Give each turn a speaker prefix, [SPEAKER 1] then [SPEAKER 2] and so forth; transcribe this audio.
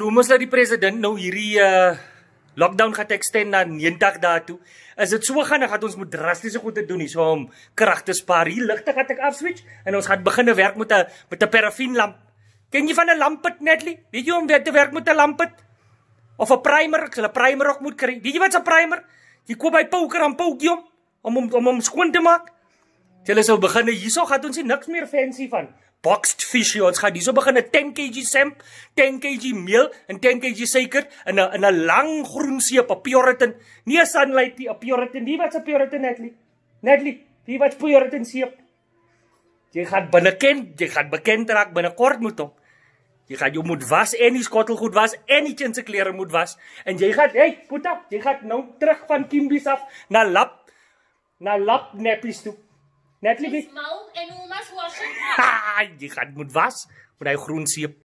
[SPEAKER 1] Rumors dat die president nou hierdie uh, lockdown gaan extend na 90 dae toe. As dit so gaan, dan gaan ons moet drastiese goede doen hier so om krag te spaar. Hier ligte gaan ek afswitch en ons gaan begin werk met 'n met 'n parafienlamp. Ken jy van 'n lampet netlie? Weet jy om dit te werk met 'n lampet? Of 'n primer, ek sal 'n primer ook moet kry. Weet jy wat 'n primer? Jy koop by Pouker en Poukie om om om om skoon te maak. Julle sou begin nou hierso gehad ons niks meer fancy van boxed fish ons gaan hierso begin 'n 10 kg samp, 10 kg meel en 10 kg suiker in 'n in 'n lang groen seep op Puritan. Nee, sunlight die Puritan. Wie wat se Puritan Natalie? Natalie, wie wat Puritan seep? Jy gaan binne ken, jy gaan bekend raak binne kort moet hom. Jy gaan jou moet was en die skottel goed was en die kind se klere moet was en jy gaan hey, putap, jy gaan nou terug van Kimbies af na lap na lap neppies toe. Natalie, jy moet en ons was. Ha, jy gaan moet was, moet hy groen seep.